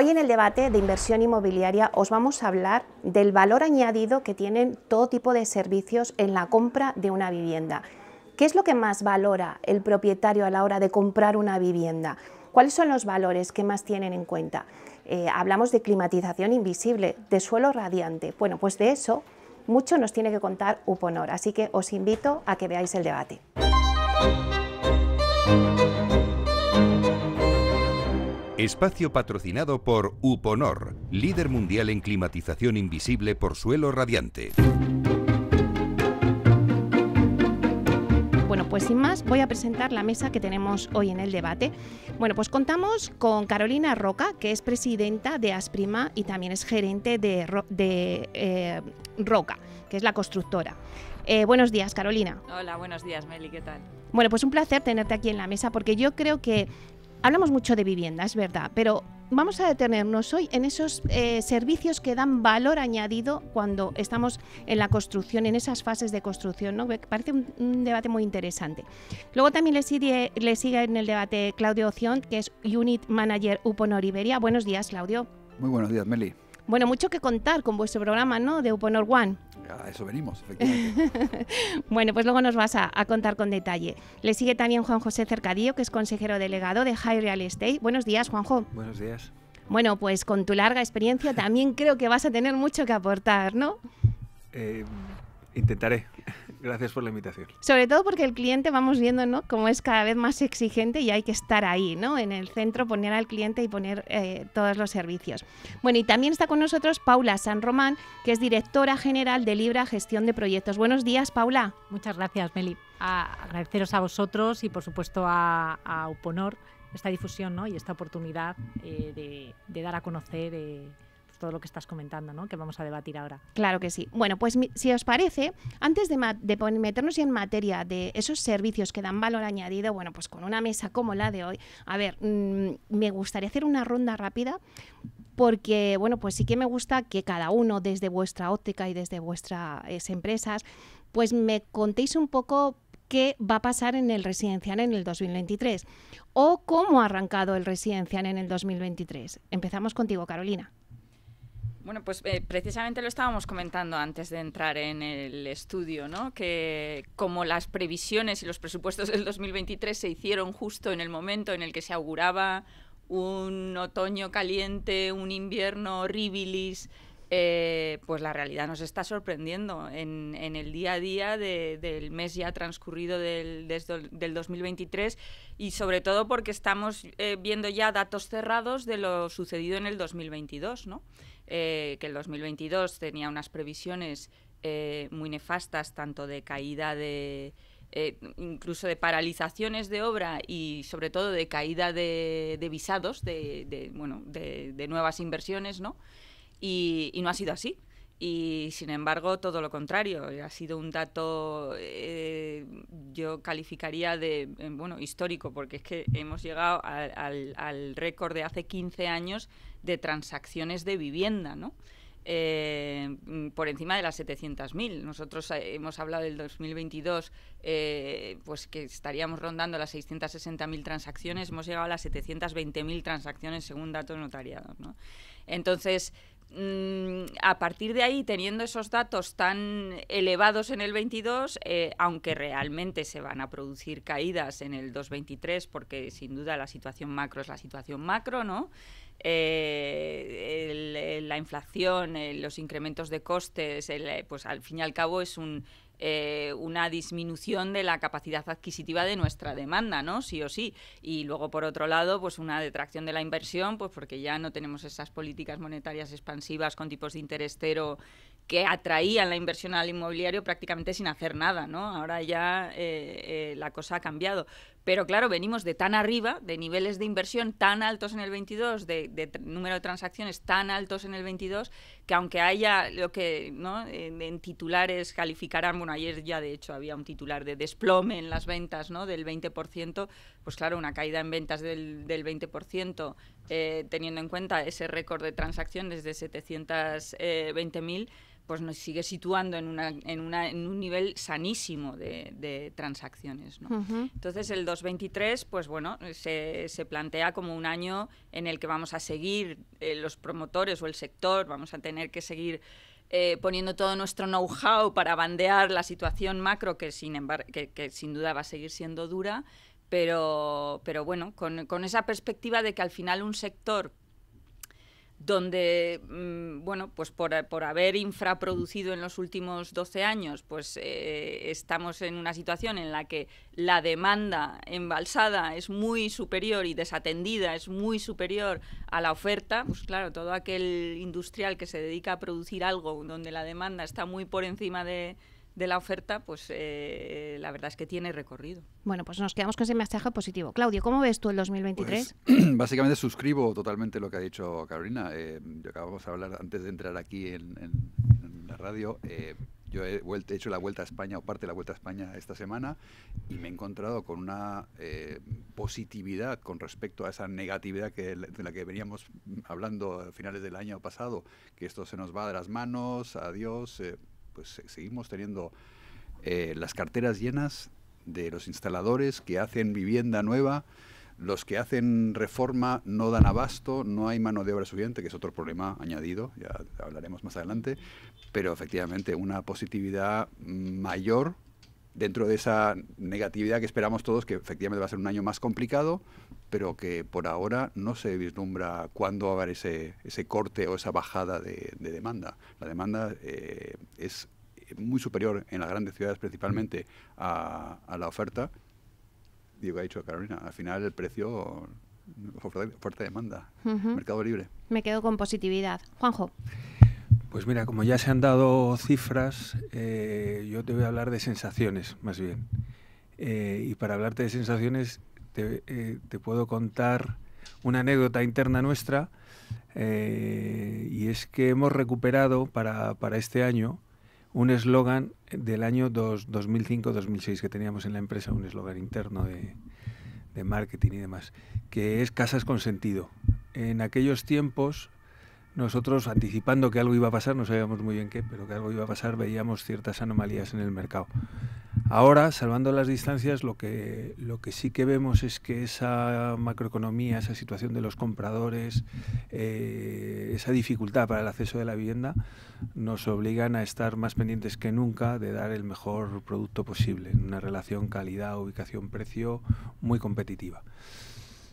Hoy en el debate de inversión inmobiliaria os vamos a hablar del valor añadido que tienen todo tipo de servicios en la compra de una vivienda. ¿Qué es lo que más valora el propietario a la hora de comprar una vivienda? ¿Cuáles son los valores que más tienen en cuenta? Eh, hablamos de climatización invisible, de suelo radiante. Bueno, pues de eso mucho nos tiene que contar Uponor, así que os invito a que veáis el debate. Espacio patrocinado por Uponor, líder mundial en climatización invisible por suelo radiante. Bueno, pues sin más, voy a presentar la mesa que tenemos hoy en el debate. Bueno, pues contamos con Carolina Roca, que es presidenta de Asprima y también es gerente de, eh, Roca, que es la constructora. Eh, buenos días, Carolina. Hola, buenos días, Meli, ¿qué tal? Bueno, pues un placer tenerte aquí en la mesa porque yo creo que hablamos mucho de vivienda, es verdad, pero vamos a detenernos hoy en esos eh, servicios que dan valor añadido cuando estamos en la construcción, en esas fases de construcción, ¿no? Parece un, debate muy interesante. Luego también le sigue, le sigue en el debate Claudio Oción, que es Unit Manager upon Iberia. Buenos días, Claudio. Muy buenos días, Meli. Bueno, mucho que contar con vuestro programa, ¿no? De Uponor One. A eso venimos, efectivamente. bueno, pues luego nos vas a, contar con detalle. Le sigue también Juan José Cercadillo, que es consejero delegado de High Real Estate. Buenos días, Juanjo. Buenos días. Bueno, pues con tu larga experiencia también creo que vas a tener mucho que aportar, ¿no? Eh, intentaré. Gracias por la invitación. Sobre todo porque el cliente vamos viendo, ¿no? Como es cada vez más exigente y hay que estar ahí, ¿no? En el centro, poner al cliente y poner eh, todos los servicios. Bueno, y también está con nosotros Paula San Román, que es directora general de Libra Gestión de Proyectos. Buenos días, Paula. Muchas gracias, Meli. agradeceros a vosotros y, por supuesto, a, a Uponor esta difusión ¿no? y esta oportunidad eh, de, dar a conocer. Eh, todo lo que estás comentando, ¿no? que vamos a debatir ahora. Claro que sí. Bueno, pues si os parece, antes de, de meternos en materia de esos servicios que dan valor añadido, bueno, pues con una mesa como la de hoy, a ver, mm, me gustaría hacer una ronda rápida porque, bueno, pues sí que me gusta que cada uno desde vuestra óptica y desde vuestras empresas, pues me contéis un poco qué va a pasar en el residencial en el 2023 o cómo ha arrancado el residencial en el 2023. Empezamos contigo, Carolina. Bueno, pues eh, precisamente lo estábamos comentando antes de entrar en el estudio, ¿no? Que como las previsiones y los presupuestos del 2023 se hicieron justo en el momento en el que se auguraba un otoño caliente, un invierno horribilis, eh, pues la realidad nos está sorprendiendo en, el día a día del mes ya transcurrido del, 2023 y sobre todo porque estamos eh, viendo ya datos cerrados de lo sucedido en el 2022, ¿no? Eh, que el 2022 tenía unas previsiones eh, muy nefastas, tanto de caída de... Eh, incluso de paralizaciones de obra y sobre todo de caída de, visados, de, nuevas inversiones, ¿no? y no ha sido así. Y sin embargo, todo lo contrario, eh, ha sido un dato, eh, yo calificaría de, eh, bueno, histórico, porque es que hemos llegado al, récord de hace 15 años de transacciones de vivienda, ¿no? por encima de las 700.000. Nosotros hemos hablado del 2022, pues que estaríamos rondando las 660.000 transacciones, hemos llegado a las 720.000 transacciones según datos notariados. ¿no? Entonces, Mm, a partir de ahí, teniendo esos datos tan elevados en el 22, eh, aunque realmente se van a producir caídas en el 2023, porque sin duda la situación macro es la situación macro, ¿no? Eh, eh, la inflación, los incrementos de costes, pues al fin y al cabo es un eh, una disminución de la capacidad adquisitiva de nuestra demanda, ¿no? Sí o sí. Y luego, por otro lado, pues una detracción de la inversión, pues porque ya no tenemos esas políticas monetarias expansivas con tipos de interés cero que atraían la inversión al inmobiliario prácticamente sin hacer nada, ¿no? Ahora ya eh, eh, la cosa ha cambiado. Pero claro, venimos de tan arriba, de niveles de inversión tan altos en el 22, de, número de transacciones tan altos en el 22, que aunque haya lo que ¿no? en, titulares calificarán, bueno, ayer ya de hecho había un titular de desplome en las ventas ¿no? del 20%, pues claro, una caída en ventas del, del 20%, eh, teniendo en cuenta ese récord de transacciones de 720.000, pues nos sigue situando en, un nivel sanísimo de, transacciones. Entonces, el 2023, pues bueno, se, plantea como un año en el que vamos a seguir eh, los promotores o el sector, vamos a tener que seguir eh, poniendo todo nuestro know-how para bandear la situación macro, que sin, que sin duda va a seguir siendo dura, pero, pero bueno, con, esa perspectiva de que al final un sector donde, mm, bueno, pues por, haber infraproducido en los últimos 12 años, pues eh, estamos en una situación en la que la demanda embalsada es muy superior y desatendida es muy superior a la oferta, pues claro, todo aquel industrial que se dedica a producir algo donde la demanda está muy por encima de, de la oferta, pues eh, la verdad es que tiene recorrido. Bueno, pues nos quedamos con ese mensaje positivo. Claudio, ¿cómo ves tú el 2023? Pues, básicamente suscribo totalmente lo que ha dicho Carolina. Eh, yo acabamos de hablar antes de entrar aquí en, la radio. Eh, yo he, vuelto, hecho la Vuelta a España o parte de la Vuelta a España esta semana y me he encontrado con una positividad con respecto a esa negatividad que, de la que veníamos hablando a finales del año pasado, que esto se nos va de las manos, adiós. Pues, seguimos teniendo eh, las carteras llenas de los instaladores que hacen vivienda nueva, los que hacen reforma no dan abasto, no hay mano de obra suficiente, que es otro problema añadido, ya hablaremos más adelante, pero efectivamente una positividad mayor dentro de esa negatividad que esperamos todos, que efectivamente va a ser un año más complicado, pero que por ahora no se vislumbra cuándo va a haber ese, corte o esa bajada de, demanda. La demanda eh, es muy superior en las grandes ciudades principalmente a, la oferta. Digo, ha dicho Carolina, al final el precio, Fuerte demanda, mercado libre. Me quedo con positividad. Juanjo. Pues mira, como ya se han dado cifras, eh, yo te voy a hablar de sensaciones más bien. Eh, y para hablarte de sensaciones, eh, te, puedo contar una anécdota interna nuestra, eh, y es que hemos recuperado para, este año un eslogan del año 2005-2006 que teníamos en la empresa, un eslogan interno de, de marketing y demás, que es casas con sentido. En aquellos tiempos nosotros anticipando que algo iba a pasar, no sabíamos muy bien qué, pero que algo iba a pasar, veíamos ciertas anomalías en el mercado. Ahora, salvando las distancias, lo que, sí que vemos es que esa macroeconomía, esa situación de los compradores, eh, esa dificultad para el acceso de la vivienda, nos obligan a estar más pendientes que nunca de dar el mejor producto posible, en una relación calidad, ubicación, precio muy competitiva.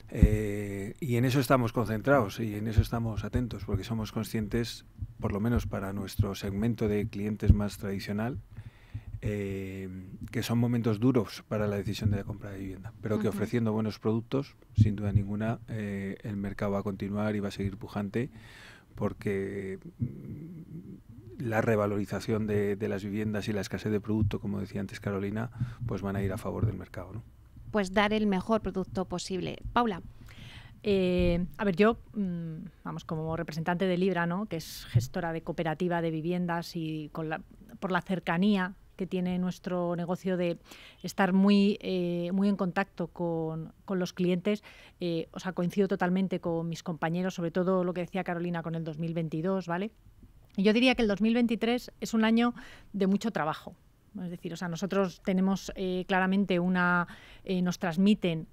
Eh, y en eso estamos concentrados y en eso estamos atentos, porque somos conscientes, por lo menos para nuestro segmento de clientes más tradicional, eh, que son momentos duros para la decisión de la compra de vivienda, pero que ofreciendo buenos productos, sin duda ninguna, eh, el mercado va a continuar y va a seguir pujante porque mm, la revalorización de, las viviendas y la escasez de producto, como decía antes Carolina, pues van a ir a favor del mercado. Pues dar el mejor producto posible. Paula. Eh, a ver, yo, mm, vamos, como representante de Libra, que es gestora de cooperativa de viviendas y con por la cercanía que tiene nuestro negocio de estar muy, eh, muy en contacto con, los clientes. Eh, o sea, coincido totalmente con mis compañeros, sobre todo lo que decía Carolina con el 2022, ¿vale? Yo diría que el 2023 es un año de mucho trabajo. Es decir, o sea, nosotros tenemos eh, claramente una, nos transmiten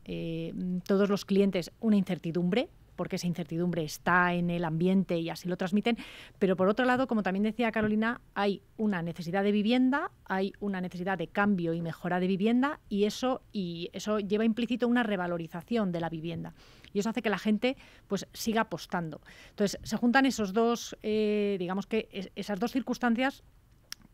todos los clientes una incertidumbre porque esa incertidumbre está en el ambiente y así lo transmiten. Pero por otro lado, como también decía Carolina, hay una necesidad de vivienda, hay una necesidad de cambio y mejora de vivienda y eso, y eso lleva implícito una revalorización de la vivienda. Y eso hace que la gente pues, siga apostando. Entonces, se juntan esos dos, eh, digamos que esas dos circunstancias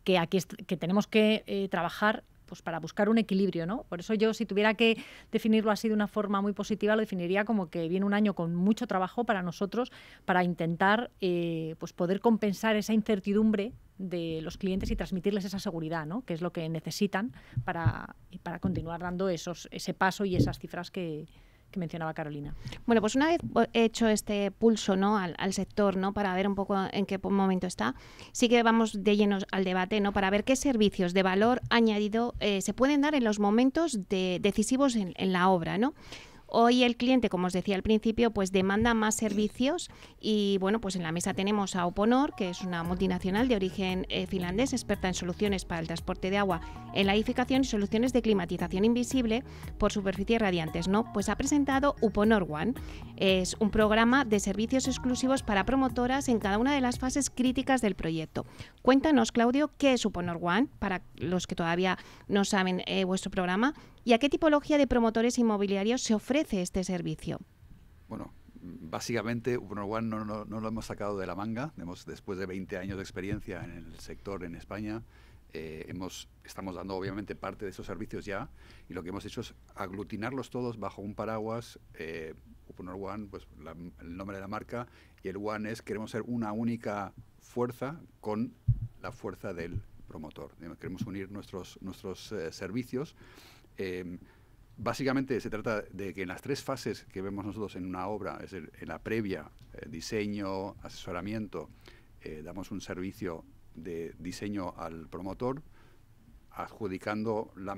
que aquí que tenemos que eh, trabajar pues para buscar un equilibrio, ¿no? Por eso yo, si tuviera que definirlo así de una forma muy positiva, lo definiría como que viene un año con mucho trabajo para nosotros, para intentar eh, pues poder compensar esa incertidumbre de los clientes y transmitirles esa seguridad, ¿no? que es lo que necesitan para, para continuar dando esos, ese paso y esas cifras que, que mencionaba Carolina. Bueno, pues una vez hecho este pulso ¿no? Al, sector ¿no? para ver un poco en qué momento está, sí que vamos de llenos al debate ¿no? para ver qué servicios de valor añadido eh, se pueden dar en los momentos decisivos en, la obra. ¿no? Hoy el cliente, como os decía al principio, pues demanda más servicios y bueno, pues en la mesa tenemos a Uponor, que es una multinacional de origen eh, finlandés, experta en soluciones para el transporte de agua en la edificación y soluciones de climatización invisible por superficies radiantes, ¿no? Pues ha presentado Uponor One. Es un programa de servicios exclusivos para promotoras en cada una de las fases críticas del proyecto. Cuéntanos, Claudio, qué es Uponor One para los que todavía no saben eh, vuestro programa. ¿Y a qué tipología de promotores inmobiliarios se ofrece este servicio? Bueno, básicamente Uponor One no, lo hemos sacado de la manga. Hemos, después de 20 años de experiencia en el sector en España, eh, hemos, estamos dando obviamente parte de esos servicios ya y lo que hemos hecho es aglutinarlos todos bajo un paraguas. Eh, One, pues el nombre de la marca, y el One es queremos ser una única fuerza con la fuerza del promotor. Queremos unir nuestros, nuestros eh, servicios Em, básicamente se trata de que en las tres fases que vemos nosotros en una obra, es decir, en la previa, eh, diseño, asesoramiento, eh, damos un servicio de diseño al promotor, adjudicando el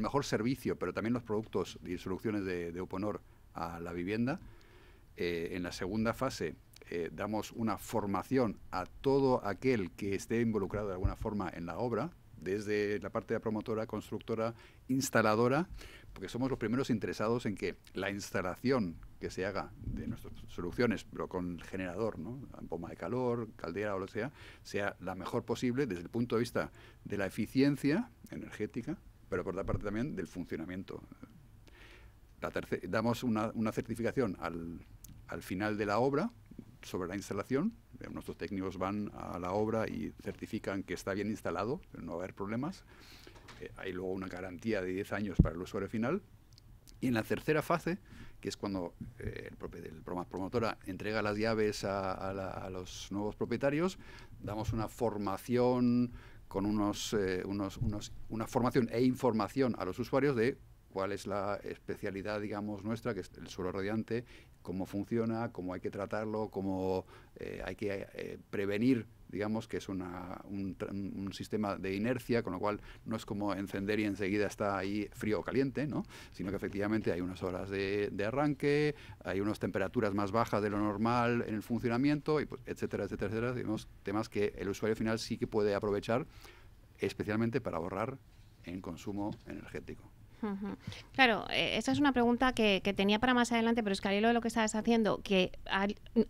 mejor servicio, pero también los productos y soluciones de, Uponor a la vivienda. Eh, en la segunda fase damos una formación a todo aquel que esté involucrado de alguna forma en la obra, desde la parte de la promotora, constructora, instaladora, porque somos los primeros interesados en que la instalación que se haga de nuestras soluciones, pero con generador, bomba de calor, caldera o lo que sea, sea la mejor posible desde el punto de vista de la eficiencia energética, pero por la parte también del funcionamiento. damos una, certificación al final de la obra sobre la instalación eh, nuestros técnicos van a la obra y certifican que está bien instalado, no va a haber problemas. Eh, hay luego una garantía de 10 años para el usuario final. Y en la tercera fase, que es cuando eh, el, promotora entrega las llaves a, los nuevos propietarios, damos una formación con unos, una formación e información a los usuarios de cuál es la especialidad, digamos, nuestra, que es el suelo radiante, cómo funciona, cómo hay que tratarlo, cómo eh, hay que eh, prevenir, digamos que es un, sistema de inercia, con lo cual no es como encender y enseguida está ahí frío o caliente, ¿no? sino que efectivamente hay unas horas de, arranque, hay unas temperaturas más bajas de lo normal en el funcionamiento, y pues, etcétera, etcétera, etcétera. Tenemos temas que el usuario final sí que puede aprovechar, especialmente para ahorrar en consumo energético. Claro, eh, esa es una pregunta que, tenía para más adelante, pero es que al de lo que estabas haciendo, que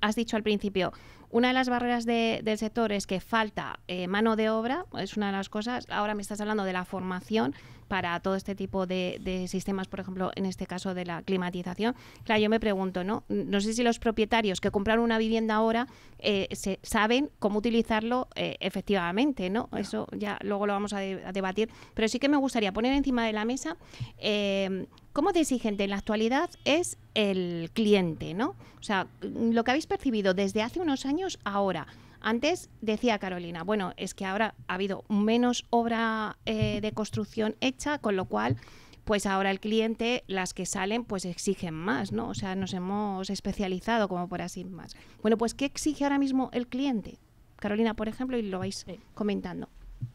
has dicho al principio, una de las barreras del sector es que falta eh, mano de obra, es una de las cosas, ahora me estás hablando de la formación, para todo este tipo de, sistemas, por ejemplo, en este caso de la climatización. Claro, yo me pregunto, ¿no? No sé si los propietarios que compraron una vivienda ahora eh, se, saben cómo utilizarlo eh, efectivamente, ¿no? Eso ya luego lo vamos a, debatir. Pero sí que me gustaría poner encima de la mesa eh, cómo de exigente en la actualidad es el cliente, ¿no? O sea, lo que habéis percibido desde hace unos años ahora. Antes decía Carolina, bueno, es que ahora ha habido menos obra eh, de construcción hecha, con lo cual pues ahora el cliente, las que salen, pues exigen más, ¿no? O sea, nos hemos especializado, como por así más. Bueno, pues ¿qué exige ahora mismo el cliente? Carolina, por ejemplo, y lo vais comentando.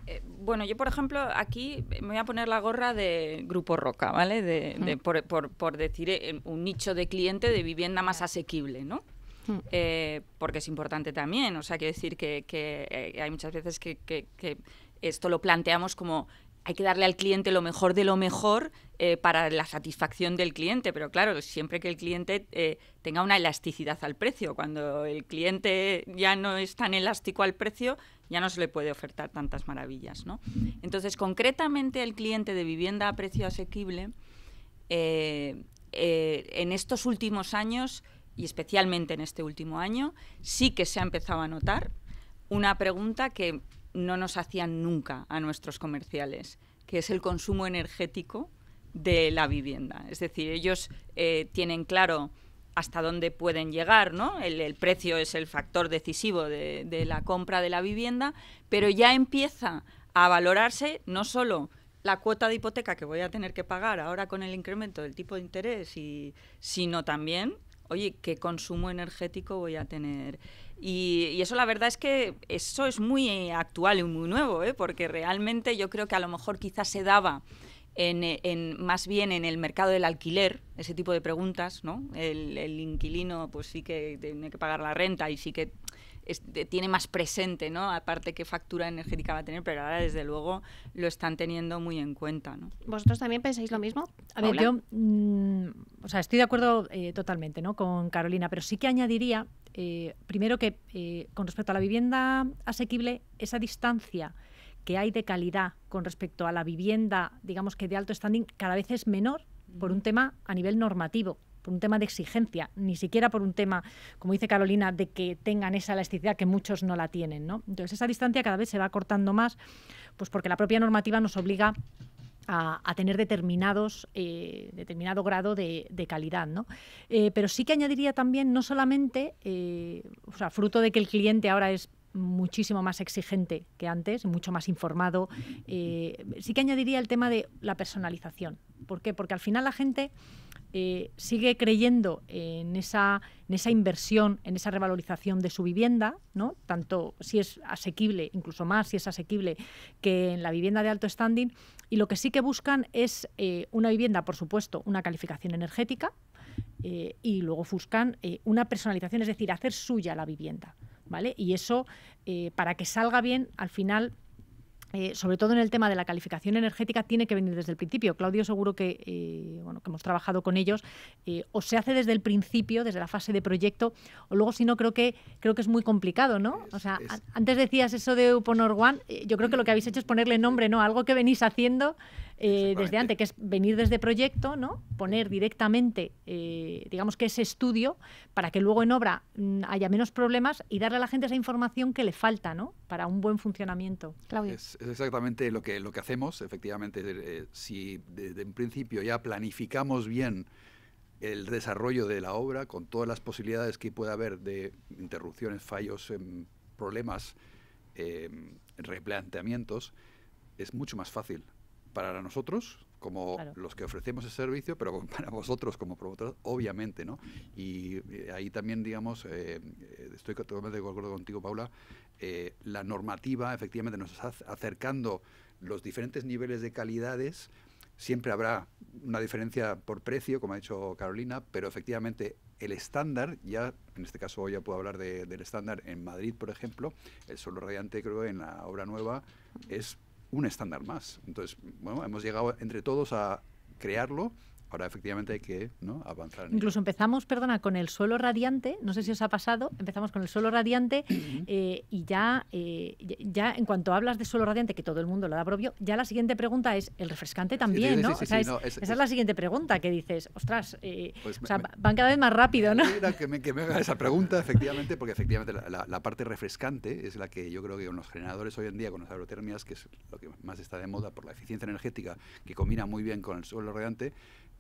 Eh, bueno, yo por ejemplo aquí me voy a poner la gorra de Grupo Roca, ¿vale? De, por, decir eh, un nicho de cliente de vivienda más asequible, ¿no? Hmm. Eh, porque es importante también. O sea, quiero decir que, eh, hay muchas veces que, esto lo planteamos como hay que darle al cliente lo mejor de lo mejor eh, para la satisfacción del cliente, pero claro, siempre que el cliente tenga una elasticidad al precio, cuando el cliente ya no es tan elástico al precio, ya no se le puede ofertar tantas maravillas. ¿no? Entonces, concretamente el cliente de vivienda a precio asequible, en estos últimos años y especialmente en este último año, sí que se ha empezado a notar una pregunta que no nos hacían nunca a nuestros comerciales, que es el consumo energético de la vivienda. Es decir, ellos eh, tienen claro hasta dónde pueden llegar, ¿no? El, precio es el factor decisivo de, la compra de la vivienda, pero ya empieza a valorarse no solo la cuota de hipoteca que voy a tener que pagar ahora con el incremento del tipo de interés, sino también oye, ¿qué consumo energético voy a tener? Y, eso la verdad es que eso es muy actual y muy nuevo, ¿eh? porque realmente yo creo que a lo mejor quizás se daba en, más bien en el mercado del alquiler, ese tipo de preguntas, ¿no? el inquilino pues sí que tiene que pagar la renta y sí que tiene más presente, ¿no? Aparte qué factura energética va a tener, pero ahora desde luego lo están teniendo muy en cuenta, ¿Vosotros también pensáis lo mismo? A ver, yo, mm, o sea, estoy de acuerdo eh, totalmente, ¿no? Con Carolina, pero sí que añadiría, eh, primero que eh, con respecto a la vivienda asequible, esa distancia que hay de calidad con respecto a la vivienda, digamos que de alto standing, cada vez es menor por un tema a nivel normativo por un tema de exigencia, ni siquiera por un tema, como dice Carolina, de que tengan esa elasticidad que muchos no la tienen. ¿no? Entonces esa distancia cada vez se va cortando más, pues porque la propia normativa nos obliga a, tener determinados, eh, determinado grado de, calidad. ¿no? Eh, pero sí que añadiría también, no solamente, eh, o sea, fruto de que el cliente ahora es muchísimo más exigente que antes, mucho más informado, sí que añadiría el tema de la personalización. ¿Por qué? Porque al final la gente eh, sigue creyendo en esa, inversión, en esa revalorización de su vivienda, ¿no? tanto si es asequible, incluso más si es asequible que en la vivienda de alto standing, y lo que sí que buscan es eh, una vivienda, por supuesto, una calificación energética, eh, y luego buscan una personalización, es decir, hacer suya la vivienda. ¿vale? Y eso, para que salga bien, al final eh, sobre todo en el tema de la calificación energética, tiene que venir desde el principio. Claudio, seguro que, eh, bueno, que hemos trabajado con ellos, eh, o se hace desde el principio, desde la fase de proyecto, o luego si no, creo que, creo que es muy complicado, ¿no? O sea, antes decías eso de Uponor One, yo creo que lo que habéis hecho es ponerle nombre, ¿no? Algo que venís haciendo eh, desde antes, que es venir desde proyecto, ¿no? Poner directamente, eh, digamos que ese estudio, para que luego en obra mm, haya menos problemas y darle a la gente esa información que le falta, ¿no? Para un buen funcionamiento. Es, exactamente lo que, lo que hacemos, efectivamente. Eh, si desde un principio ya planificamos bien el desarrollo de la obra, con todas las posibilidades que pueda haber de interrupciones, fallos, em, problemas, em, replanteamientos, es mucho más fácil para nosotros como los que ofrecemos el servicio, pero para vosotros como promotores, obviamente, ¿no? Y eh, ahí también, digamos, eh, eh, estoy totalmente de acuerdo contigo, Paula, la normativa efectivamente nos está acercando los diferentes niveles de calidades, siempre habrá una diferencia por precio, como ha dicho Carolina, pero efectivamente el estándar, ya en este caso ya puedo hablar del estándar en Madrid, por ejemplo, el solo radiante creo en la obra nueva es un estándar más. Entonces, bueno, hemos llegado entre todos a crearlo ahora efectivamente hay que ¿no? avanzar. Incluso empezamos, perdona, con el suelo radiante, no sé si os ha pasado, empezamos con el suelo radiante eh, y eh, ya, ya en cuanto hablas de suelo radiante, que todo el mundo lo da propio, ya la siguiente pregunta es, el refrescante también, ¿no? esa es, la siguiente pregunta que dices, ostras, eh", pues van cada vez más rápido, ¿no? Que me, haga esa pregunta, efectivamente, porque efectivamente la, parte refrescante es la que yo creo que con los generadores hoy en día, con las aerotermias, que es lo que más está de moda por la eficiencia energética, que combina muy bien con el suelo radiante,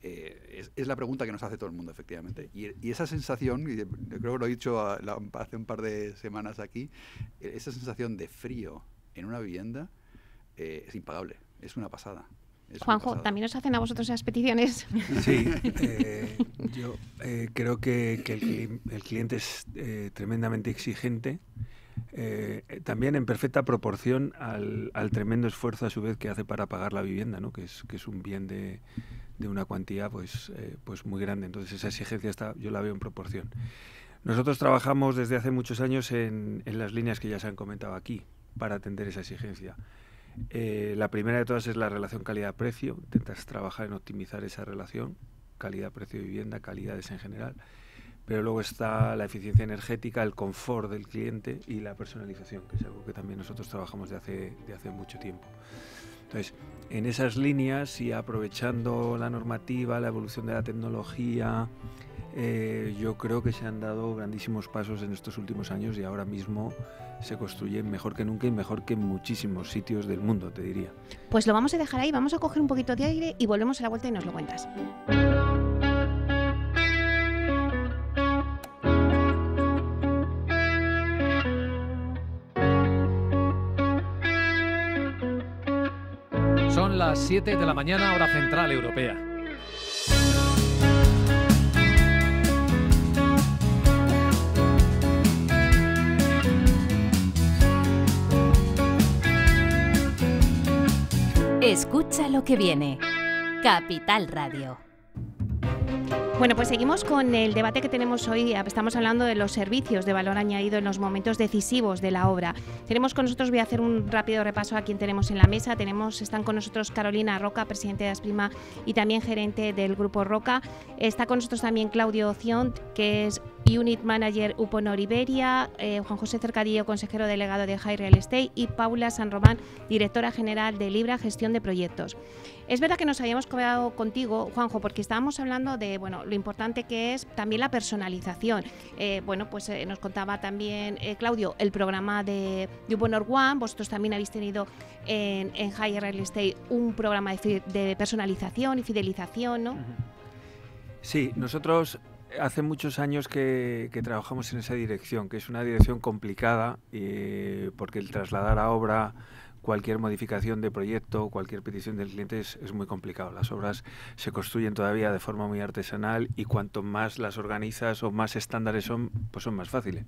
eh, es, la pregunta que nos hace todo el mundo, efectivamente. Y, esa sensación, y creo que lo he dicho hace un par de semanas aquí, eh, esa sensación de frío en una vivienda eh, es impagable, es una pasada. Juanjo, ¿también os hacen a vosotros esas peticiones? Sí, yo creo que, el, el, cliente es tremendamente exigente eh, también en perfecta proporción al, tremendo esfuerzo a su vez que hace para pagar la vivienda, ¿no? que, es, que es un bien de, una cuantía pues, eh, pues muy grande. Entonces esa exigencia está, yo la veo en proporción. Nosotros trabajamos desde hace muchos años en, las líneas que ya se han comentado aquí para atender esa exigencia. Eh, la primera de todas es la relación calidad-precio. Intentas trabajar en optimizar esa relación, calidad-precio-vivienda, calidades en general pero luego está la eficiencia energética, el confort del cliente y la personalización, que es algo que también nosotros trabajamos de hace, de hace mucho tiempo. Entonces, en esas líneas y aprovechando la normativa, la evolución de la tecnología, eh, yo creo que se han dado grandísimos pasos en estos últimos años y ahora mismo se construye mejor que nunca y mejor que en muchísimos sitios del mundo, te diría. Pues lo vamos a dejar ahí, vamos a coger un poquito de aire y volvemos a la vuelta y nos lo cuentas. Siete 7 de la mañana, hora central europea. Escucha lo que viene. Capital Radio. Bueno, pues seguimos con el debate que tenemos hoy. Estamos hablando de los servicios de valor añadido en los momentos decisivos de la obra. Tenemos con nosotros, voy a hacer un rápido repaso a quien tenemos en la mesa. Tenemos, están con nosotros Carolina Roca, presidente de Asprima y también gerente del Grupo Roca. Está con nosotros también Claudio Ocion, que es Unit Manager Uponor Iberia, eh, Juan José Cercadillo, consejero delegado de High Real Estate y Paula San Román, directora general de Libra Gestión de Proyectos. Es verdad que nos habíamos quedado contigo, Juanjo, porque estábamos hablando de, bueno, lo importante que es también la personalización. Eh, bueno, pues eh, nos contaba también eh, Claudio el programa de, de Honor One. Vosotros también habéis tenido en, en Higher Real Estate un programa de, personalización y fidelización, ¿no? Sí, nosotros hace muchos años que, trabajamos en esa dirección, que es una dirección complicada, porque el trasladar a obra cualquier modificación de proyecto, cualquier petición del cliente es, muy complicado. Las obras se construyen todavía de forma muy artesanal y cuanto más las organizas o más estándares son, pues son más fáciles.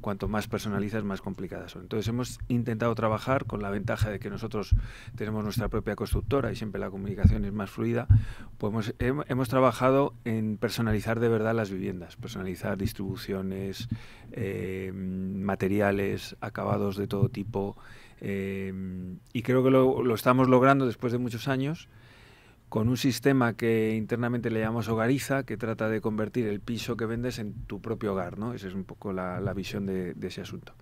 Cuanto más personalizas, más complicadas son. Entonces hemos intentado trabajar con la ventaja de que nosotros tenemos nuestra propia constructora y siempre la comunicación es más fluida. Pues hemos, trabajado en personalizar de verdad las viviendas, personalizar distribuciones, eh, materiales, acabados de todo tipo. Em, y creo que lo, estamos logrando después de muchos años con un sistema que internamente le llamamos hogariza, que trata de convertir el piso que vendes en tu propio hogar. ¿no? Esa es un poco la, visión de, ese asunto.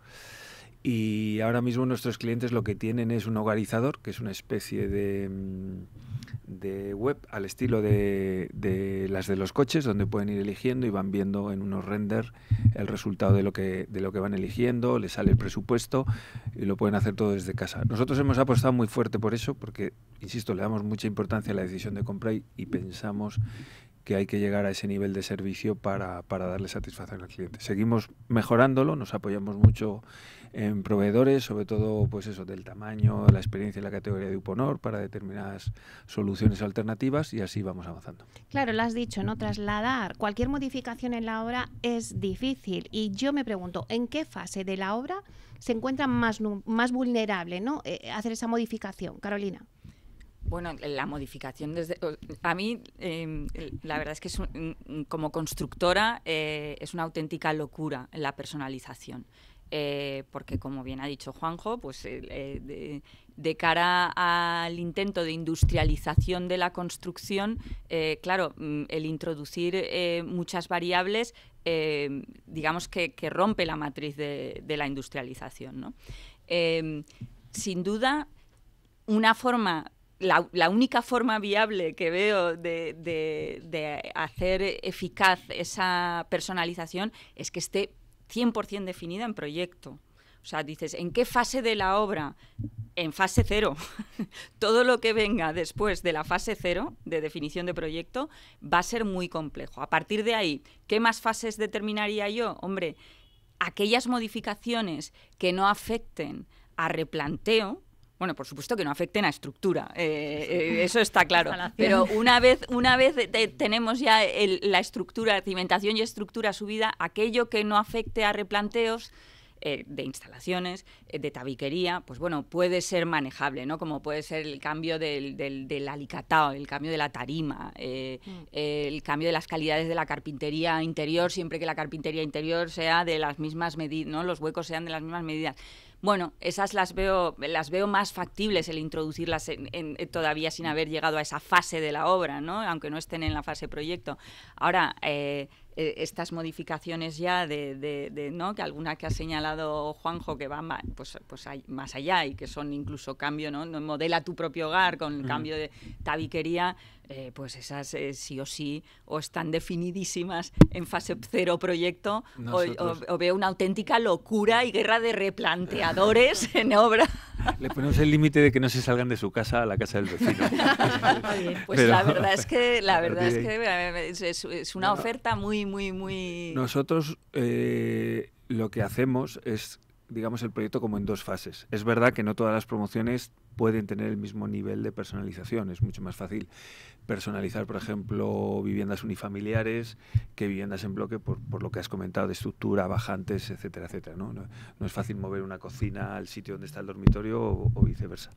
Y ahora mismo nuestros clientes lo que tienen es un hogarizador, que es una especie de... Mm, de web al estilo de, de, las de los coches, donde pueden ir eligiendo y van viendo en unos render el resultado de lo que, de lo que van eligiendo, les sale el presupuesto y lo pueden hacer todo desde casa. Nosotros hemos apostado muy fuerte por eso porque, insisto, le damos mucha importancia a la decisión de compra y pensamos que hay que llegar a ese nivel de servicio para, darle satisfacción al cliente. Seguimos mejorándolo, nos apoyamos mucho en proveedores, sobre todo pues eso, del tamaño, la experiencia y la categoría de Uponor para determinadas soluciones alternativas y así vamos avanzando. Claro, lo has dicho, ¿no? Trasladar cualquier modificación en la obra es difícil y yo me pregunto, ¿en qué fase de la obra se encuentra más, más vulnerable, ¿no? Eh, hacer esa modificación, Carolina. Bueno, la modificación desde... A mí, em, la verdad es que es como constructora eh, es una auténtica locura la personalización. Eh, porque como bien ha dicho Juanjo, pues eh, de, cara al intento de industrialización de la construcción, claro, mm, el introducir muchas variables, digamos que, rompe la matriz de, la industrialización. Em, sin duda, una forma la, única forma viable que veo de, de hacer eficaz esa personalización es que esté 100% definida en proyecto. O sea, dices, ¿en qué fase de la obra? En fase cero. Todo lo que venga después de la fase cero de definición de proyecto va a ser muy complejo. A partir de ahí, ¿qué más fases determinaría yo? Hombre, aquellas modificaciones que no afecten a replanteo, bueno, por supuesto que no afecten a estructura, eh, eh, eso está claro. Pero una vez, una vez tenemos ya la estructura, cimentación y estructura subida, aquello que no afecte a replanteos, eh, de instalaciones, de tabiquería, pues bueno, puede ser manejable, ¿no? Como puede ser el cambio del, del, alicatado, el cambio de la tarima, mm. el cambio de las calidades de la carpintería interior, siempre que la carpintería interior sea de las mismas medidas, ¿no? Los huecos sean de las mismas medidas bueno, esas las veo, las veo más factibles el introducirlas en, eh, todavía sin haber llegado a esa fase de la obra, ¿no? aunque no estén en la fase proyecto. Ahora, eh, eh, estas modificaciones ya de, ¿no? que alguna que ha señalado Juanjo que va más, pues, pues hay, más allá y que son incluso cambio, ¿no? Modela tu propio hogar con cambio de tabiquería, eh, pues esas eh, sí o sí o están definidísimas en fase cero proyecto o, veo una auténtica locura y guerra de replanteadores en obra. Le ponemos el límite de que no se salgan de su casa a la casa del vecino. pues la verdad es que la verdad es que es una oferta muy muy, muy, Nosotros eh, lo que hacemos es digamos, el proyecto como en dos fases. Es verdad que no todas las promociones pueden tener el mismo nivel de personalización. Es mucho más fácil personalizar, por ejemplo, viviendas unifamiliares que viviendas en bloque, por, lo que has comentado, de estructura, bajantes, etcétera, etcétera. ¿no? es fácil mover una cocina al sitio donde está el dormitorio o, viceversa.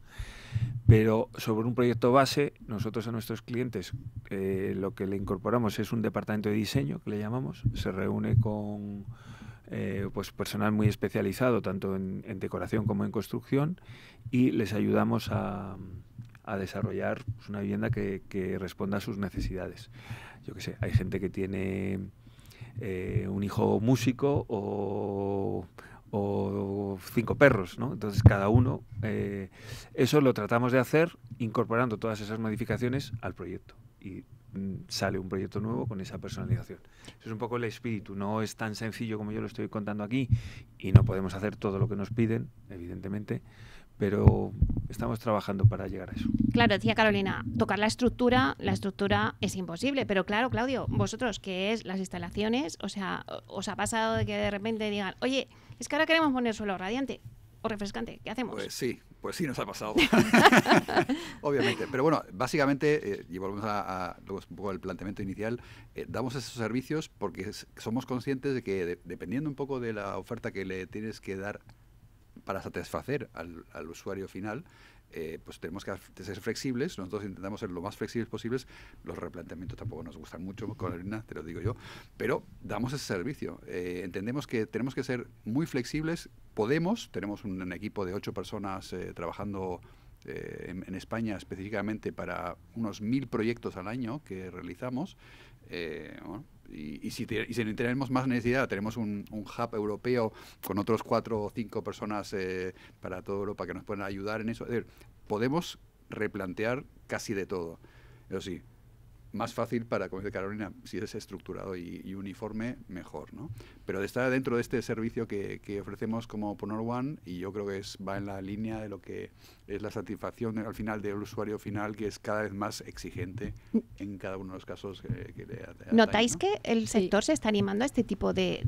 Pero sobre un proyecto base, nosotros a nuestros clientes eh, lo que le incorporamos es un departamento de diseño, que le llamamos, se reúne con eh, pues personal muy especializado, tanto en, decoración como en construcción, y les ayudamos a, desarrollar pues, una vivienda que, responda a sus necesidades. Yo qué sé, hay gente que tiene eh, un hijo músico o, cinco perros, ¿no? Entonces cada uno, eh, eso lo tratamos de hacer incorporando todas esas modificaciones al proyecto. Y Mm, sale un proyecto nuevo con esa personalización. Eso es un poco el espíritu, no es tan sencillo como yo lo estoy contando aquí y no podemos hacer todo lo que nos piden, evidentemente, pero estamos trabajando para llegar a eso. Claro, decía Carolina, tocar la estructura, la estructura es imposible, pero claro, Claudio, vosotros que es las instalaciones, o sea, os ha pasado de que de repente digan, oye, es que ahora queremos poner suelo radiante o refrescante, ¿qué hacemos? Pues sí, pues sí, nos ha pasado. Obviamente. Pero bueno, básicamente, eh, y volvemos a, a luego un poco al planteamiento inicial, eh, damos esos servicios porque somos conscientes de que dependiendo un poco de la oferta que le tienes que dar para satisfacer al, usuario final, eh, pues tenemos que ser flexibles. Nosotros intentamos ser lo más flexibles posibles. Los replanteamientos tampoco nos gustan mucho, Carolina, te lo digo yo. Pero damos ese servicio. entendemos que tenemos que ser muy flexibles podemos, tenemos un, equipo de ocho personas eh, trabajando eh, en, España específicamente para unos mil proyectos al año que realizamos. Eh, y, si tenemos más necesidad, tenemos un, hub europeo con otros cuatro o cinco personas para toda Europa que nos puedan ayudar en eso. podemos replantear casi de todo. Eso sí, más fácil para, como dice Carolina, si es estructurado y, y uniforme, mejor, ¿no? pero está dentro de este servicio que, ofrecemos como Ponor One y yo creo que es, va en la línea de lo que es la satisfacción al final del usuario final, que es cada vez más exigente en cada uno de los casos eh, que, le ¿Notáis que el sector se está animando a este tipo de,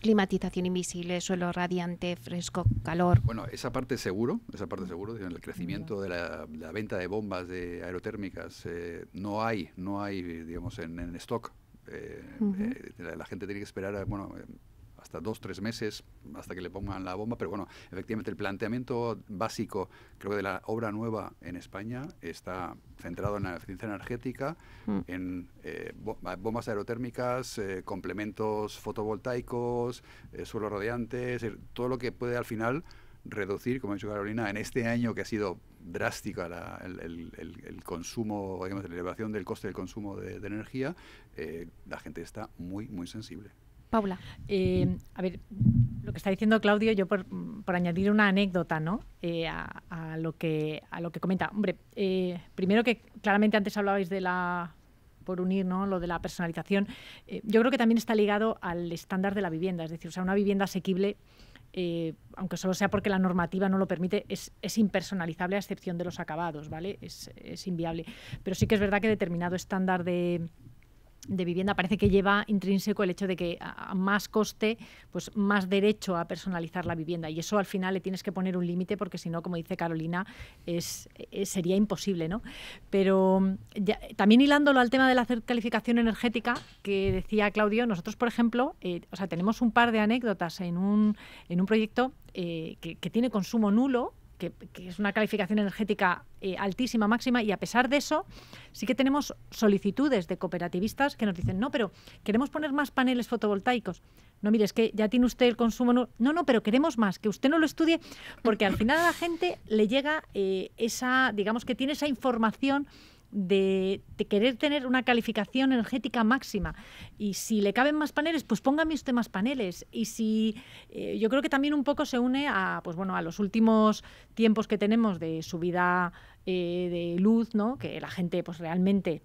climatización invisible, suelo radiante, fresco, calor? Bueno, esa parte seguro, esa parte mm. seguro, el crecimiento de la, venta de bombas de aerotérmicas eh, no hay, no hay, digamos, en, en stock eh, eh, la, gente tiene que esperar, eh, bueno, hasta dos, tres meses hasta que le pongan la bomba, pero bueno, efectivamente el planteamiento básico, creo que de la obra nueva en España está centrado en la eficiencia energética, mm. en bombas aerotérmicas, complementos fotovoltaicos, suelos rodeantes, todo lo que puede al final reducir, como ha dicho Carolina, en este año que ha sido drástica el, consumo, digamos, la elevación del coste del consumo de, energía, eh, la gente está muy, muy sensible. Paula. Eh, a ver, lo que está diciendo Claudio, yo por, por añadir una anécdota, ¿no? Eh, a, lo que, a lo que comenta. Hombre, primero que claramente antes hablabais de la por unir ¿no? lo de la personalización, yo creo que también está ligado al estándar de la vivienda, es decir, o sea, una vivienda asequible eh, aunque solo sea porque la normativa no lo permite, es, impersonalizable a excepción de los acabados, ¿vale? es inviable. Pero sí que es verdad que determinado estándar de, de vivienda parece que lleva intrínseco el hecho de que a más coste, pues más derecho a personalizar la vivienda. Y eso al final le tienes que poner un límite porque si no, como dice Carolina, es, eh, sería imposible. ¿no? Pero mm, también hilándolo al tema de la calificación energética que decía Claudio, nosotros, por ejemplo, eh, o sea, tenemos un par de anécdotas en un, en un proyecto eh, que tiene consumo nulo que, es una calificación energética eh, altísima, máxima, y a pesar de eso, sí que tenemos solicitudes de cooperativistas que nos dicen, no, pero queremos poner más paneles fotovoltaicos. No, mire, es que ya tiene usted el consumo. No, no, pero queremos más, que usted no lo estudie, porque al final a la gente le llega eh, esa, digamos que tiene esa información de, querer tener una calificación energética máxima. Y si le caben más paneles, pues póngame usted más paneles. Y si eh, yo creo que también un poco se une a, pues bueno, a los últimos tiempos que tenemos de subida eh, de luz, ¿no? Que la gente pues realmente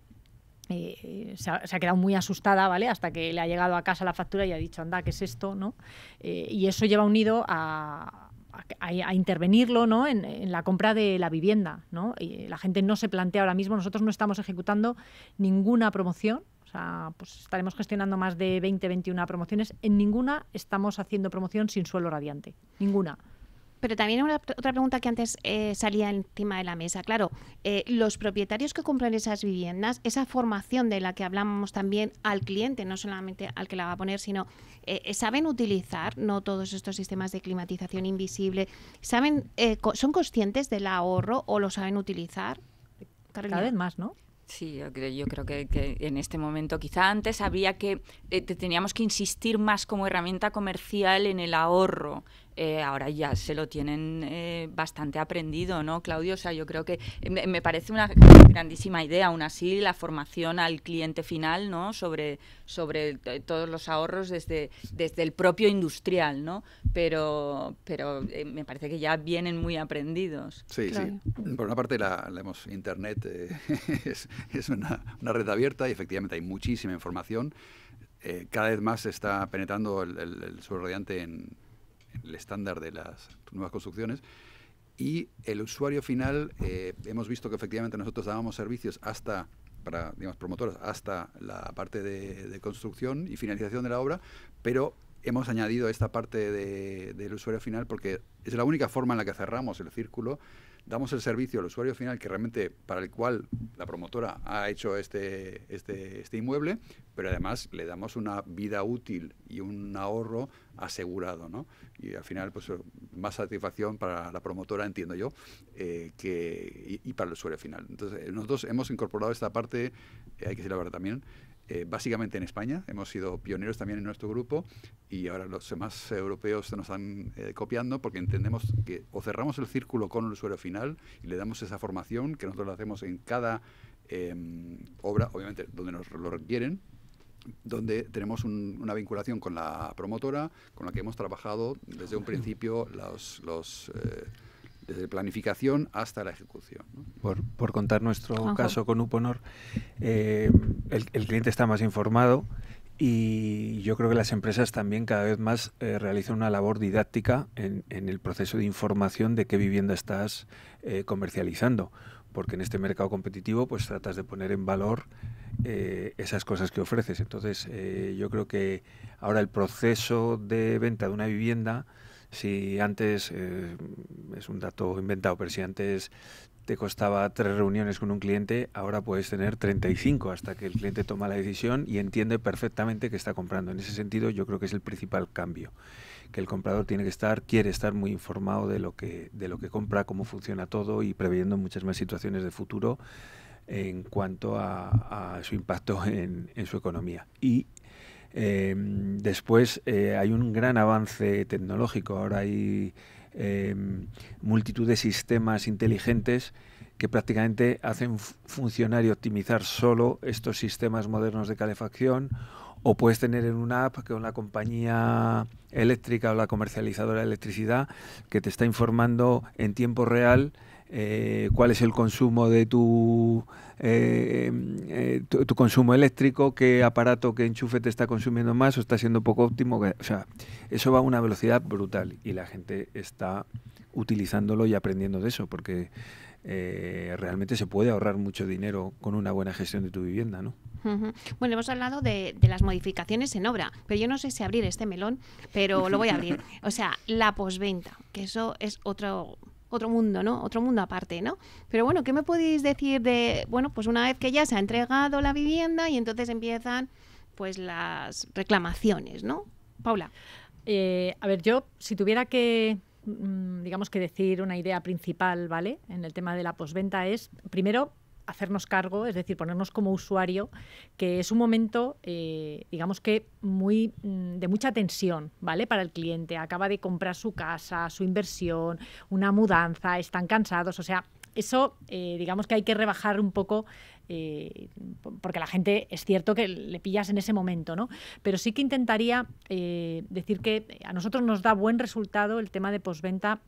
eh, se, ha, quedado muy asustada, ¿vale? Hasta que le ha llegado a casa la factura y ha dicho, anda, ¿qué es esto? ¿no? y eso lleva unido a, a, intervenirlo ¿no? en, la compra de la vivienda. ¿no? Y la gente no se plantea ahora mismo, nosotros no estamos ejecutando ninguna promoción. O sea, pues estaremos gestionando más de 20, 21 promociones. En ninguna estamos haciendo promoción sin suelo radiante. Ninguna. Pero también una, otra pregunta que antes eh, salía encima de la mesa. Claro, eh, los propietarios que compran esas viviendas, esa formación de la que hablábamos también al cliente, no solamente al que la va a poner, sino eh, saben utilizar no todos estos sistemas de climatización invisible. Saben, son conscientes del ahorro o lo saben utilizar. Cada vez más, ¿no? Sí, yo creo, que, en este momento quizá antes había que teníamos que insistir más como herramienta comercial en el ahorro, eh, ahora ya se lo tienen eh, bastante aprendido, ¿no, Claudio? O sea, yo creo que me, parece una grandísima idea, aún así, la formación al cliente final, ¿no? Sobre, sobre eh, todos los ahorros desde, desde el propio industrial, ¿no? Pero, pero me parece que ya vienen muy aprendidos. Sí, sí. Por una parte, la, hemos, Internet es, una, red abierta y efectivamente hay muchísima información. cada vez más se está penetrando el, el, el en, el estándar de las nuevas construcciones. Y el usuario final, eh, hemos visto que efectivamente nosotros dábamos servicios hasta para, digamos, promotores, hasta la parte de, construcción y finalización de la obra, pero hemos añadido esta parte del usuario final porque es la única forma en la que cerramos el círculo damos el servicio al usuario final que realmente para el cual la promotora ha hecho este, este, este inmueble, pero además le damos una vida útil y un ahorro asegurado, ¿no? Y al final, pues más satisfacción para la promotora, entiendo yo, eh, que, y, para el usuario final. Entonces, nosotros hemos incorporado esta parte, eh, hay que decir la verdad también, eh, básicamente en España. Hemos sido pioneros también en nuestro grupo y ahora los demás europeos se nos están eh, copiando porque entendemos que o cerramos el círculo con el usuario final y le damos esa formación que nosotros lo hacemos en cada em, obra, obviamente donde nos lo requieren, donde tenemos una vinculación con la promotora con la que hemos trabajado desde un principio los eh, desde planificación hasta la ejecución. Por, contar nuestro caso con Uponor, eh, el, cliente está más informado y yo creo que las empresas también cada vez más eh, realizan una labor didáctica en, el proceso de información de qué vivienda estás eh, comercializando, porque en este mercado competitivo pues tratas de poner en valor esas cosas que ofreces. Entonces, yo creo que ahora el proceso de venta de una vivienda si antes, eh, es un dato inventado, pero si antes te costaba tres reuniones con un cliente, ahora puedes tener 35 hasta que el cliente toma la decisión y entiende perfectamente que está comprando. En ese sentido, yo creo que es el principal cambio, que el comprador tiene que estar, quiere estar muy informado de lo que, de lo que compra, cómo funciona todo y previendo muchas más situaciones de futuro en cuanto a, su impacto en, en, su economía. Y Em, después eh, hay un gran avance tecnológico, ahora hay em, multitud de sistemas inteligentes que prácticamente hacen funcionar y optimizar solo estos sistemas modernos de calefacción o puedes tener en una app que una compañía eléctrica o la comercializadora de electricidad que te está informando en tiempo real eh, cuál es el consumo de eh, eh, tu, tu, consumo eléctrico, qué aparato, qué enchufe te está consumiendo más o está siendo poco óptimo. O sea, eso va a una velocidad brutal y la gente está utilizándolo y aprendiendo de eso, porque realmente se puede ahorrar mucho dinero con una buena gestión de tu vivienda, ¿no? Bueno, hemos hablado de, de, las modificaciones en obra, pero yo no sé si abrir este melón, pero lo voy a abrir. O sea, la posventa, que eso es otro otro mundo, ¿no? Otro mundo aparte, ¿no? Pero bueno, ¿qué me podéis decir de, bueno, pues una vez que ya se ha entregado la vivienda y entonces empiezan pues las reclamaciones, ¿no? Paula. Eh, a ver, yo si tuviera que mm, digamos que decir una idea principal, ¿vale? En el tema de la posventa es, primero, hacernos cargo, es decir, ponernos como usuario, que es un momento, eh, digamos que muy mm, de mucha tensión, ¿vale? Para el cliente. Acaba de comprar su casa, su inversión, una mudanza, están cansados, o sea, eso, eh, digamos que hay que rebajar un poco, eh, porque la gente es cierto que le pillas en ese momento, ¿no? Pero sí que intentaría decir que a nosotros nos da buen resultado el tema de postventa.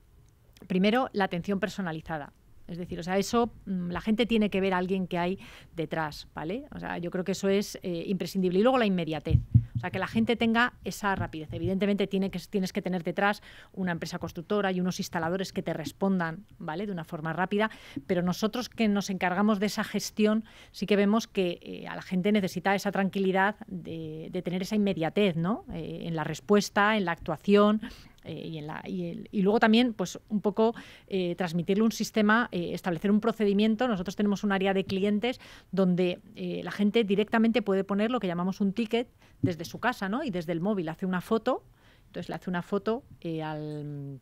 Primero, la atención personalizada. Es decir, o sea, eso mm, la gente tiene que ver a alguien que hay detrás, ¿vale? O sea, yo creo que eso es eh, imprescindible. Y luego la inmediatez. O sea, que la gente tenga esa rapidez. Evidentemente tiene que, tienes que tener detrás una empresa constructora y unos instaladores que te respondan, ¿vale? De una forma rápida. Pero nosotros que nos encargamos de esa gestión, sí que vemos que eh, a la gente necesita esa tranquilidad de, tener esa inmediatez, ¿no? Eh, en la respuesta, en la actuación eh, y, luego también, pues un poco eh, transmitirle un sistema, eh, establecer un procedimiento. Nosotros tenemos un área de clientes donde la gente directamente puede poner lo que llamamos un ticket desde su casa, ¿no? Y desde el móvil hace una foto, entonces le hace una foto al,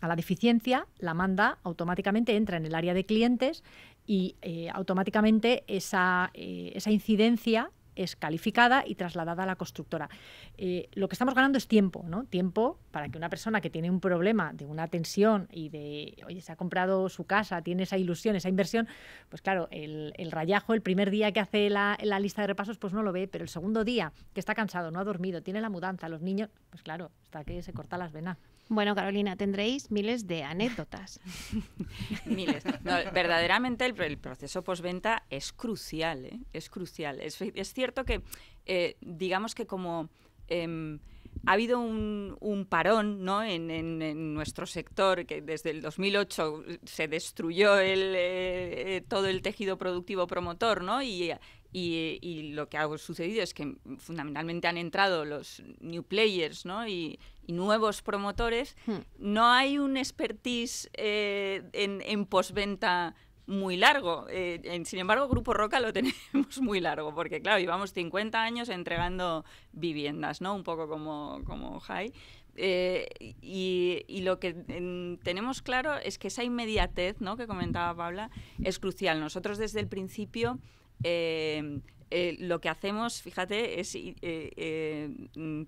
a la deficiencia, la manda automáticamente, entra en el área de clientes y automáticamente esa, esa incidencia es calificada y trasladada a la constructora. Eh, lo que estamos ganando es tiempo, ¿no? Tiempo para que una persona que tiene un problema de una tensión y de, oye, se ha comprado su casa, tiene esa ilusión, esa inversión, pues claro, el, rayajo el primer día que hace la, la, lista de repasos, pues no lo ve, pero el segundo día que está cansado, no ha dormido, tiene la mudanza, los niños, pues claro, hasta que se corta las venas. Bueno, Carolina, tendréis miles de anécdotas. miles. verdaderamente el, proceso postventa es crucial, ¿eh? es crucial. Es, cierto que, eh, digamos que como... Em, ha habido un, parón ¿no? en, nuestro sector, que desde el 2008 se destruyó el, eh, todo el tejido productivo promotor, ¿no? y y, lo que ha sucedido es que fundamentalmente han entrado los new players ¿no? y, nuevos promotores. Hmm. No hay un expertise eh, en, postventa muy largo. Eh, sin embargo, Grupo Roca lo tenemos muy largo, porque claro, llevamos 50 años entregando viviendas, ¿no? un poco como, como High. Eh, y, lo que tenemos claro es que esa inmediatez ¿no? que comentaba Paula es crucial. Nosotros desde el principio eh, eh, lo que hacemos, fíjate, es eh, eh,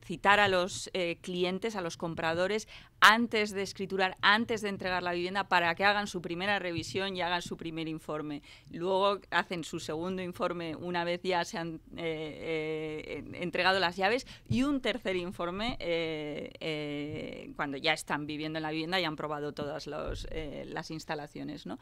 citar a los clientes, a los compradores, antes de escriturar, antes de entregar la vivienda, para que hagan su primera revisión y hagan su primer informe. Luego hacen su segundo informe una vez ya se han entregado las llaves y un tercer informe cuando ya están viviendo en la vivienda y han probado todas las instalaciones. ¿no?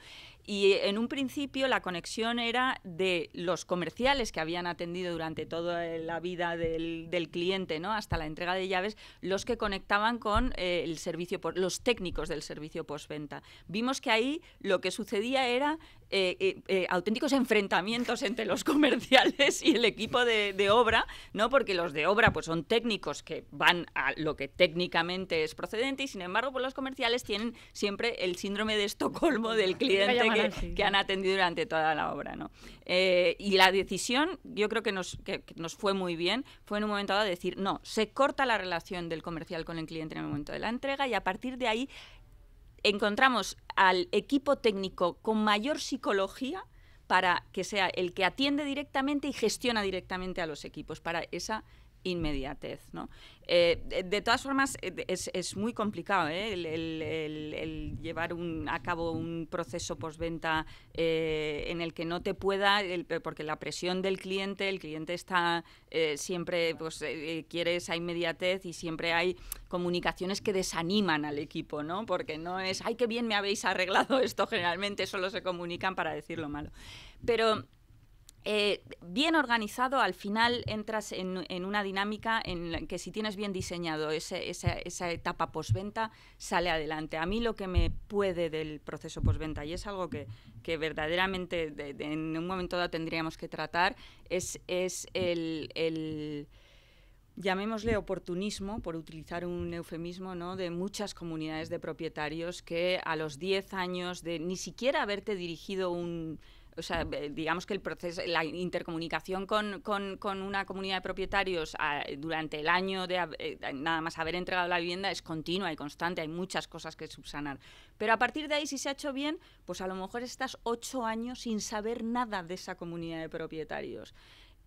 Y en un principio la conexión era de los comerciales que habían habían atendido durante toda la vida del, cliente, ¿no? Hasta la entrega de llaves, los que conectaban con eh, el servicio, por, los técnicos del servicio postventa. Vimos que ahí lo que sucedía era eh, eh, eh, auténticos enfrentamientos entre los comerciales y el equipo de, obra, ¿no? Porque los de obra pues son técnicos que van a lo que técnicamente es procedente y sin embargo pues, los comerciales tienen siempre el síndrome de Estocolmo del cliente que, han atendido durante toda la obra, y la decisión, yo creo que nos, que nos fue muy bien, fue en un momento dado decir, no, se corta la relación del comercial con el cliente en el momento de la entrega y a partir de ahí encontramos al equipo técnico con mayor psicología para que sea el que atiende directamente y gestiona directamente a los equipos, para esa inmediatez. ¿no? Eh, de, todas formas, eh, es, muy complicado ¿eh? el, llevar a cabo un proceso postventa en el que no te pueda, porque la presión del cliente, el cliente está siempre, pues quiere esa inmediatez y siempre hay comunicaciones que desaniman al equipo, ¿no? porque no es, ay, qué bien me habéis arreglado esto, generalmente solo se comunican para decir lo malo. Pero eh, bien organizado, al final entras en, una dinámica en la que si tienes bien diseñado esa, etapa postventa, sale adelante. A mí lo que me puede del proceso postventa, y es algo que, verdaderamente en un momento dado tendríamos que tratar, es, el, llamémosle oportunismo, por utilizar un eufemismo, ¿no? de muchas comunidades de propietarios que a los 10 años de ni siquiera haberte dirigido un o sea, digamos que el proceso, la intercomunicación con, con, una comunidad de propietarios ah, durante el año de eh, nada más haber entregado la vivienda es continua y constante, hay muchas cosas que subsanar. Pero a partir de ahí, si se ha hecho bien, pues a lo mejor estás ocho años sin saber nada de esa comunidad de propietarios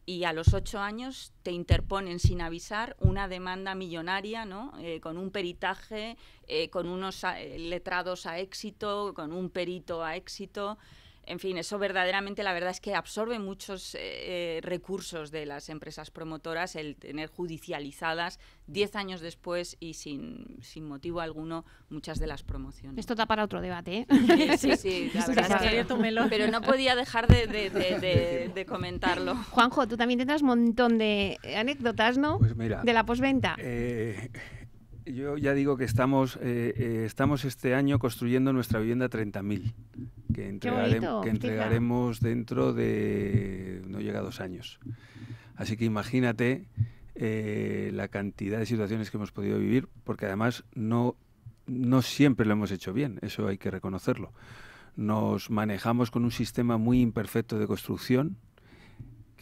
y a los ocho años te interponen sin avisar una demanda millonaria, ¿no? Eh, con un peritaje, eh, con unos letrados a éxito, con un perito a éxito. En fin, eso verdaderamente, la verdad es que absorbe muchos eh, eh, recursos de las empresas promotoras el tener judicializadas diez años después y sin, motivo alguno muchas de las promociones. Esto está para otro debate, ¿eh? Sí, sí, Pero no podía dejar de, comentarlo. Juanjo, tú también tendrás un montón de anécdotas, ¿no? Pues de la posventa. Eh, yo ya digo que estamos, eh, eh, estamos este año construyendo nuestra vivienda 30.000, que, que, entregaremos dentro de no llega a dos años. Así que imagínate eh, la cantidad de situaciones que hemos podido vivir, porque además no, no siempre lo hemos hecho bien, eso hay que reconocerlo. Nos manejamos con un sistema muy imperfecto de construcción,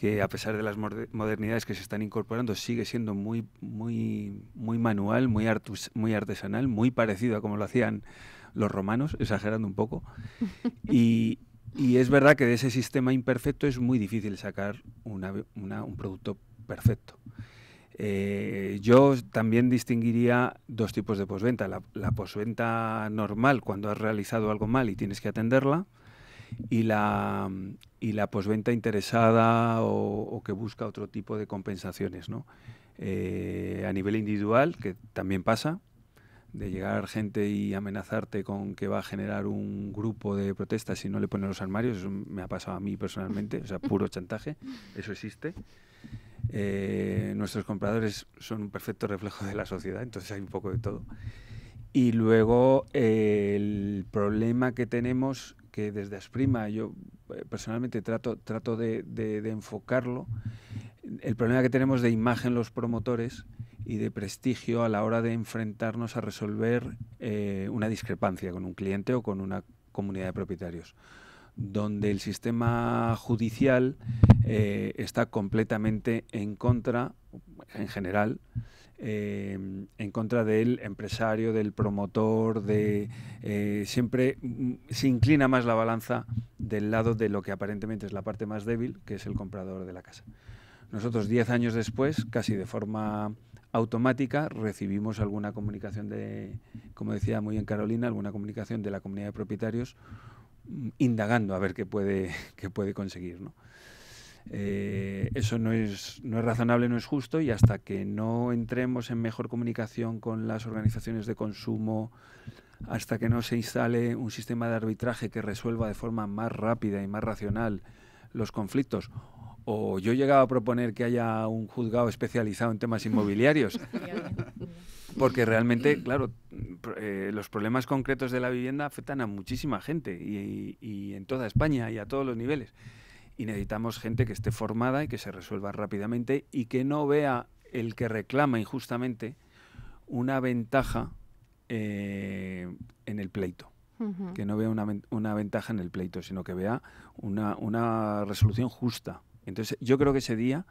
que a pesar de las modernidades que se están incorporando, sigue siendo muy, muy, muy manual, muy, muy artesanal, muy parecido a como lo hacían los romanos, exagerando un poco. Y, es verdad que de ese sistema imperfecto es muy difícil sacar un producto perfecto. Eh, yo también distinguiría dos tipos de posventa. la posventa normal, cuando has realizado algo mal y tienes que atenderla, y la, y la posventa interesada o, que busca otro tipo de compensaciones. ¿no? Eh, a nivel individual, que también pasa, de llegar gente y amenazarte con que va a generar un grupo de protestas si no le ponen los armarios, eso me ha pasado a mí personalmente, o sea, puro chantaje, eso existe. Eh, nuestros compradores son un perfecto reflejo de la sociedad, entonces hay un poco de todo. Y luego eh, el problema que tenemos, que desde Asprima yo eh, personalmente trato, trato de, enfocarlo, el problema que tenemos de imagen los promotores y de prestigio a la hora de enfrentarnos a resolver eh, una discrepancia con un cliente o con una comunidad de propietarios, donde el sistema judicial está completamente en contra, en general, Em, en contra del empresario, del promotor, de eh, siempre mm, se inclina más la balanza del lado de lo que aparentemente es la parte más débil, que es el comprador de la casa. Nosotros diez años después, casi de forma automática, recibimos alguna comunicación de, como decía muy bien Carolina, alguna comunicación de la comunidad de propietarios mm, indagando a ver qué puede, qué puede conseguir. ¿no? Eh, eso no es, no es razonable, no es justo y hasta que no entremos en mejor comunicación con las organizaciones de consumo, hasta que no se instale un sistema de arbitraje que resuelva de forma más rápida y más racional los conflictos, o yo llegaba a proponer que haya un juzgado especializado en temas inmobiliarios. Porque realmente, claro, eh, los problemas concretos de la vivienda afectan a muchísima gente y en toda España y a todos los niveles y necesitamos gente que esté formada y que se resuelva rápidamente y que no vea el que reclama injustamente una ventaja eh, en el pleito. Que no vea una, una, ventaja en el pleito, sino que vea una, una resolución justa. Entonces, yo creo que ese día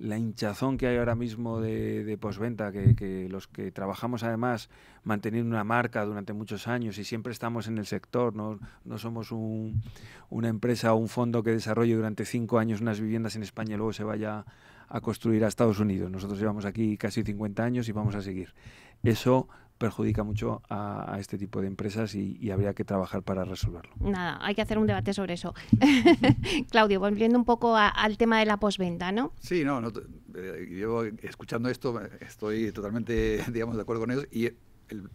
la hinchazón que hay ahora mismo de, postventa, posventa, que, los que trabajamos además manteniendo una marca durante muchos años y siempre estamos en el sector, no, no somos una empresa o un fondo que desarrolle durante cinco años unas viviendas en España y luego se vaya a construir a Estados Unidos. Nosotros llevamos aquí casi 50 años y vamos a seguir. Eso perjudica mucho a, este tipo de empresas y, habría que trabajar para resolverlo. Nada, hay que hacer un debate sobre eso. Claudio, volviendo un poco al tema de la postventa, ¿no? Sí, no, yo eh, escuchando esto estoy totalmente, digamos, de acuerdo con ellos y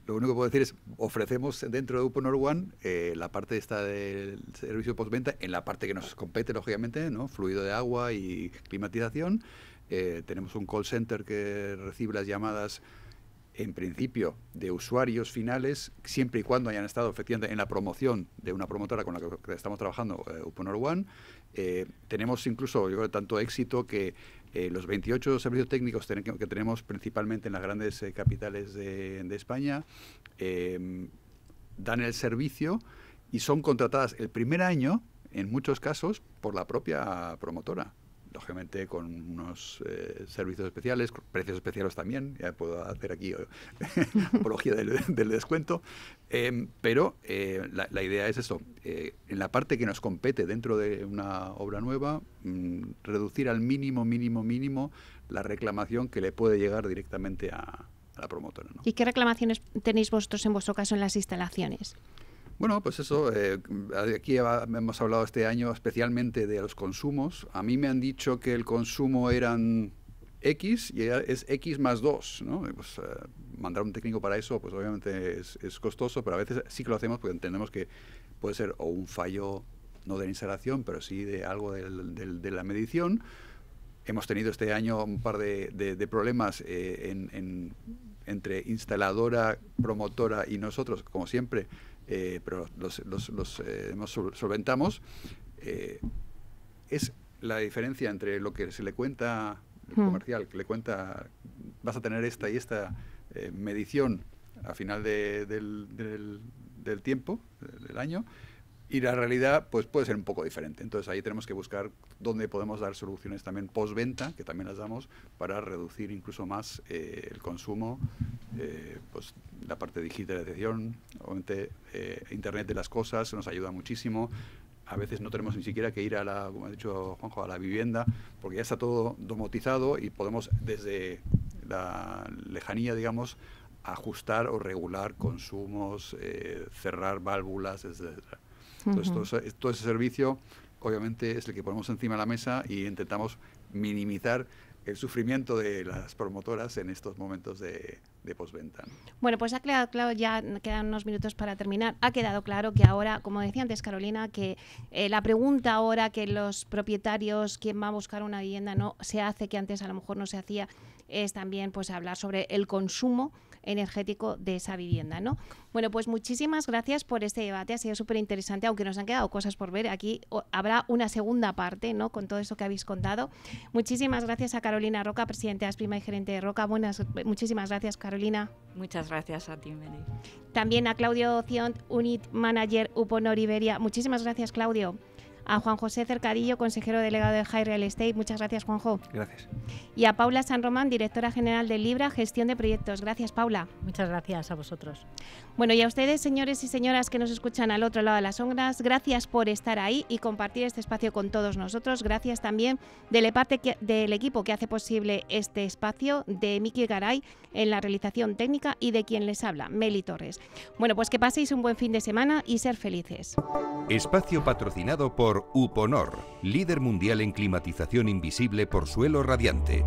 lo único que puedo decir es ofrecemos dentro de Open One eh, la parte esta del servicio postventa en la parte que nos compete lógicamente, ¿no? Fluido de agua y climatización. Eh, tenemos un call center que recibe las llamadas en principio, de usuarios finales, siempre y cuando hayan estado efectivamente en la promoción de una promotora con la que estamos trabajando, eh, One. Eh, tenemos incluso, yo creo, tanto éxito que eh, los 28 servicios técnicos que tenemos principalmente en las grandes capitales de, de España dan el servicio y son contratadas el primer año, en muchos casos, por la propia promotora lógicamente con unos eh, servicios especiales, precios especiales también, ya puedo hacer aquí eh, apología del, descuento, em, pero eh, la, idea es eso, en la parte que nos compete dentro de una obra nueva, mm, reducir al mínimo, mínimo, mínimo la reclamación que le puede llegar directamente a, la promotora. ¿Y qué reclamaciones tenéis vosotros en vuestro caso en las instalaciones? Bueno, pues eso, eh, aquí hemos hablado este año especialmente de los consumos. A mí me han dicho que el consumo eran X y es X más 2, ¿no? Pues, eh, mandar un técnico para eso, pues obviamente es, costoso, pero a veces sí que lo hacemos porque entendemos que puede ser o un fallo, no de la instalación, pero sí de algo de la medición. Hemos tenido este año un par de, problemas eh, entre instaladora, promotora y nosotros, como siempre, eh, pero los, los, eh, hemos solventamos, eh, es la diferencia entre lo que se le cuenta el hmm. comercial, que le cuenta, vas a tener esta y esta medición a final del, del, del tiempo, del año, y la realidad pues puede ser un poco diferente. Entonces ahí tenemos que buscar dónde podemos dar soluciones también postventa, que también las damos, para reducir incluso más eh, el consumo, eh, pues la parte de digitalización, obviamente eh, Internet de las cosas nos ayuda muchísimo. A veces no tenemos ni siquiera que ir a la, como ha dicho a la vivienda, porque ya está todo domotizado y podemos desde la lejanía, digamos, ajustar o regular consumos, cerrar válvulas, etc. Entonces, todo, ese servicio, obviamente, es el que ponemos encima de la mesa y intentamos minimizar el sufrimiento de las promotoras en estos momentos de, de postventa. Bueno, pues ha quedado claro, ya quedan unos minutos para terminar, ha quedado claro que ahora, como decía antes Carolina, que eh, la pregunta ahora que los propietarios, quién va a buscar una vivienda, no se hace, que antes a lo mejor no se hacía, es también pues hablar sobre el consumo energético de esa vivienda, ¿no? Bueno, pues muchísimas gracias por este debate, ha sido súper interesante, aunque nos han quedado cosas por ver. Aquí habrá una segunda parte, ¿no? Con todo eso que habéis contado. Muchísimas gracias a Carolina Roca, presidenta de Asprima y gerente de Roca. Buenas, muchísimas gracias, Carolina. Muchas gracias a ti, Meli. También a Claudio Ocion, Unit Manager Uponor Iberia. Muchísimas gracias, Claudio a Juan José Cercadillo, consejero delegado de High Real Estate. Muchas gracias, Juanjo. Gracias. Y a Paula San Román, directora general de Libra, gestión de proyectos. Gracias, Paula. Muchas gracias a vosotros. Bueno, y a ustedes, señores y señoras que nos escuchan al otro lado de las sombras, gracias por estar ahí y compartir este espacio con todos nosotros. Gracias también de la parte del equipo que hace posible este espacio, de Miki Garay en la realización técnica y de quien les habla, Meli Torres. Bueno, pues que paséis un buen fin de semana y ser felices. Espacio patrocinado por UPONOR, líder mundial en climatización invisible por suelo radiante.